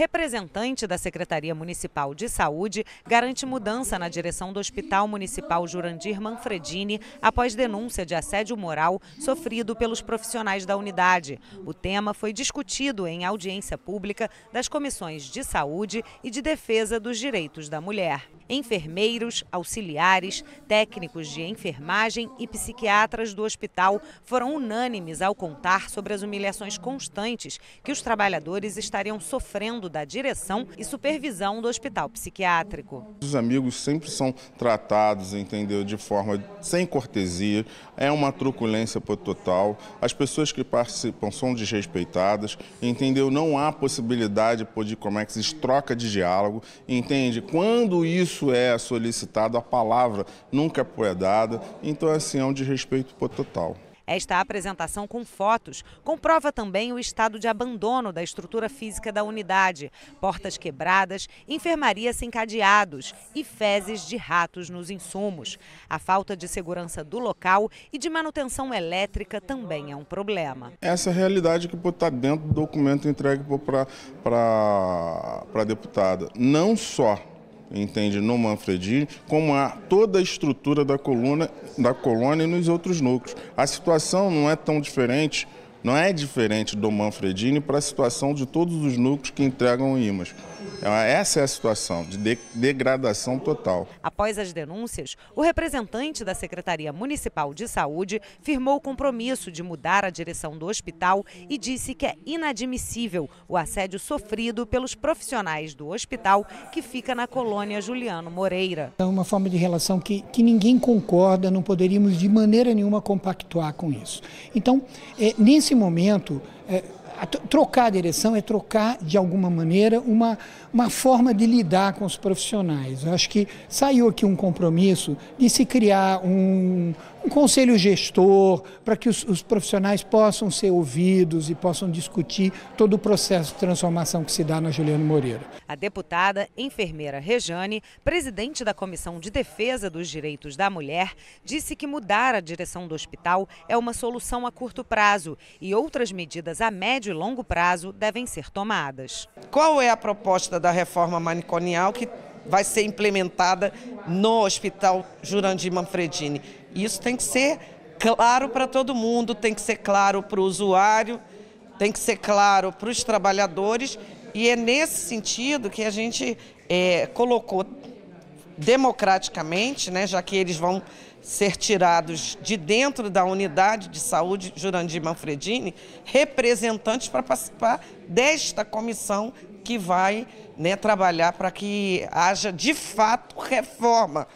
Representante da Secretaria Municipal de Saúde garante mudança na direção do Hospital Municipal Jurandir Manfredini após denúncia de assédio moral sofrido pelos profissionais da unidade. O tema foi discutido em audiência pública das comissões de saúde e de defesa dos direitos da mulher. Enfermeiros, auxiliares, técnicos de enfermagem e psiquiatras do hospital foram unânimes ao contar sobre as humilhações constantes que os trabalhadores estariam sofrendo da direção e supervisão do hospital psiquiátrico. Os amigos sempre são tratados, entendeu, de forma sem cortesia, é uma truculência total, as pessoas que participam são desrespeitadas, entendeu, não há possibilidade de como é que se troca de diálogo, entende, quando isso isso é solicitado, a palavra nunca é dada, então assim é um desrespeito total. Esta apresentação com fotos comprova também o estado de abandono da estrutura física da unidade, portas quebradas, enfermaria sem cadeados e fezes de ratos nos insumos. A falta de segurança do local e de manutenção elétrica também é um problema. Essa é realidade que está dentro do documento entregue para a deputada, não só entende, no Manfredini, como há toda a estrutura da coluna, da colônia e nos outros núcleos. A situação não é tão diferente não é diferente do Manfredini para a situação de todos os núcleos que entregam imãs. É, essa é a situação de, de degradação total. Após as denúncias, o representante da Secretaria Municipal de Saúde firmou o compromisso de mudar a direção do hospital e disse que é inadmissível o assédio sofrido pelos profissionais do hospital que fica na colônia Juliano Moreira. É uma forma de relação que, que ninguém concorda, não poderíamos de maneira nenhuma compactuar com isso. Então, é, nesse nesse momento, é, trocar a direção é trocar, de alguma maneira, uma, uma forma de lidar com os profissionais. Eu acho que saiu aqui um compromisso de se criar um, um conselho gestor para que os, os, profissionais possam ser ouvidos e possam discutir todo o processo de transformação que se dá na Juliana Moreira. A deputada enfermeira Rejane, presidente da Comissão de Defesa dos Direitos da Mulher, disse que mudar a direção do hospital é uma solução a curto prazo e outras medidas a médio de longo prazo devem ser tomadas. Qual é a proposta da reforma manicomial que vai ser implementada no Hospital Jurandir Manfredini? Isso tem que ser claro para todo mundo, tem que ser claro para o usuário, tem que ser claro para os trabalhadores e é nesse sentido que a gente é, colocou democraticamente, né, já que eles vão ser tirados de dentro da unidade de saúde Jurandir Manfredini representantes para participar desta comissão que vai né, trabalhar para que haja de fato reforma.